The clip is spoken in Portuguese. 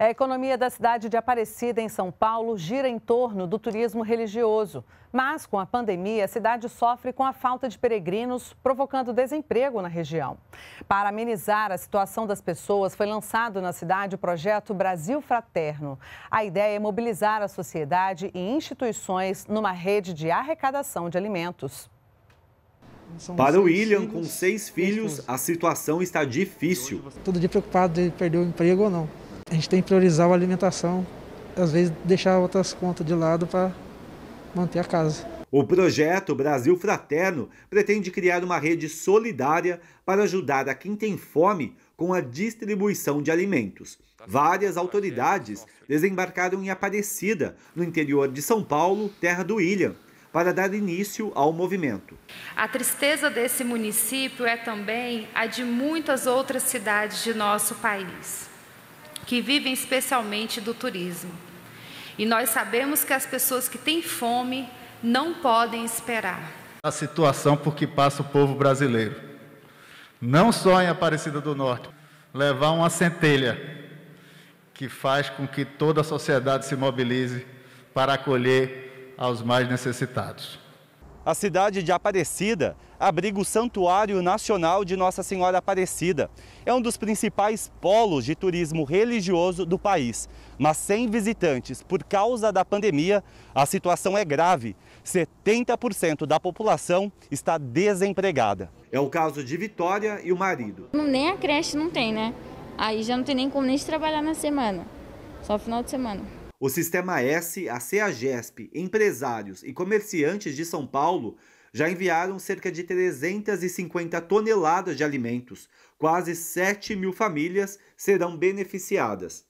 A economia da cidade de Aparecida, em São Paulo, gira em torno do turismo religioso. Mas, com a pandemia, a cidade sofre com a falta de peregrinos, provocando desemprego na região. Para amenizar a situação das pessoas, foi lançado na cidade o projeto Brasil Fraterno. A ideia é mobilizar a sociedade e instituições numa rede de arrecadação de alimentos. Para o William, com seis filhos, a situação está difícil. Todo dia preocupado de perder o emprego ou não a gente tem que priorizar a alimentação, às vezes deixar outras contas de lado para manter a casa. O projeto Brasil Fraterno pretende criar uma rede solidária para ajudar a quem tem fome com a distribuição de alimentos. Várias autoridades desembarcaram em Aparecida, no interior de São Paulo, terra do William, para dar início ao movimento. A tristeza desse município é também a de muitas outras cidades de nosso país que vivem especialmente do turismo. E nós sabemos que as pessoas que têm fome não podem esperar. A situação por que passa o povo brasileiro, não só em Aparecida do Norte, levar uma centelha que faz com que toda a sociedade se mobilize para acolher aos mais necessitados. A cidade de Aparecida abriga o Santuário Nacional de Nossa Senhora Aparecida. É um dos principais polos de turismo religioso do país. Mas sem visitantes por causa da pandemia, a situação é grave. 70% da população está desempregada. É o caso de Vitória e o marido. Nem a creche não tem, né? Aí já não tem nem como nem trabalhar na semana, só final de semana. O Sistema S, a CEAGESP, empresários e comerciantes de São Paulo já enviaram cerca de 350 toneladas de alimentos. Quase 7 mil famílias serão beneficiadas.